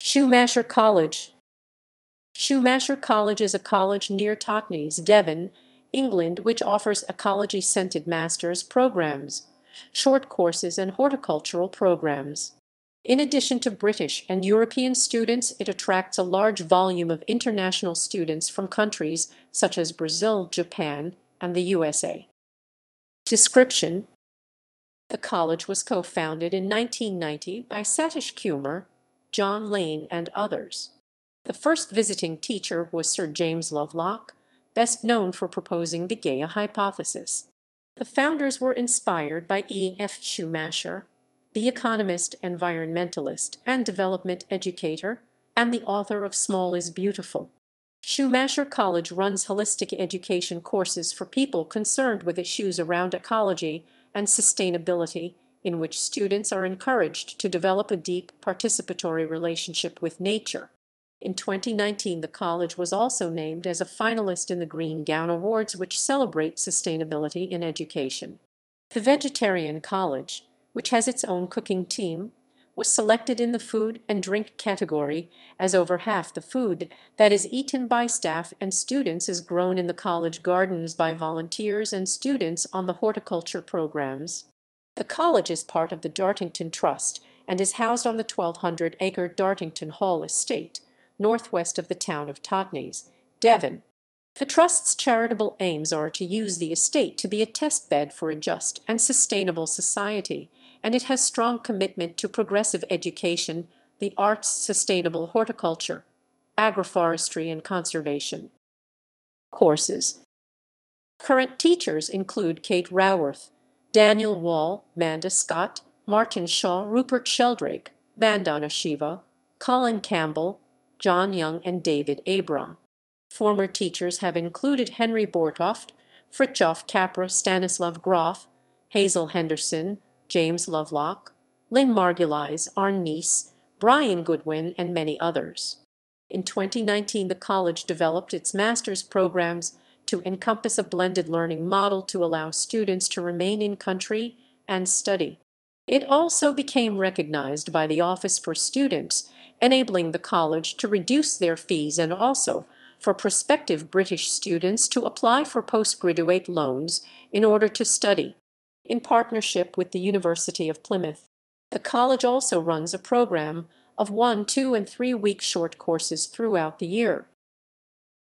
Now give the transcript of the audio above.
Shoemasher College Shoemasher College is a college near Totnes, Devon, England which offers ecology-scented master's programs, short courses and horticultural programs. In addition to British and European students, it attracts a large volume of international students from countries such as Brazil, Japan, and the USA. Description The college was co-founded in 1990 by Satish Kumar, John Lane, and others. The first visiting teacher was Sir James Lovelock, best known for proposing the Gaia hypothesis. The founders were inspired by E. F. Schumacher, the economist, environmentalist, and development educator, and the author of Small is Beautiful. Schumacher College runs holistic education courses for people concerned with issues around ecology and sustainability in which students are encouraged to develop a deep participatory relationship with nature. In 2019, the college was also named as a finalist in the Green Gown Awards, which celebrate sustainability in education. The Vegetarian College, which has its own cooking team, was selected in the food and drink category, as over half the food that is eaten by staff and students is grown in the college gardens by volunteers and students on the horticulture programs. The college is part of the Dartington Trust and is housed on the 1,200-acre Dartington Hall estate, northwest of the town of Totnes, Devon. The Trust's charitable aims are to use the estate to be a test bed for a just and sustainable society, and it has strong commitment to progressive education, the arts, sustainable horticulture, agroforestry and conservation. Courses Current teachers include Kate Raworth, Daniel Wall, Manda Scott, Martin Shaw, Rupert Sheldrake, Vandana Shiva, Colin Campbell, John Young, and David Abram. Former teachers have included Henry Bortoft, Fritjof Capra, Stanislav Grof, Hazel Henderson, James Lovelock, Lynn Margulies, Arnice, Brian Goodwin, and many others. In 2019, the college developed its master's programs to encompass a blended learning model to allow students to remain in country and study. It also became recognized by the Office for Students, enabling the college to reduce their fees and also for prospective British students to apply for postgraduate loans in order to study, in partnership with the University of Plymouth. The college also runs a program of one, two, and three week short courses throughout the year.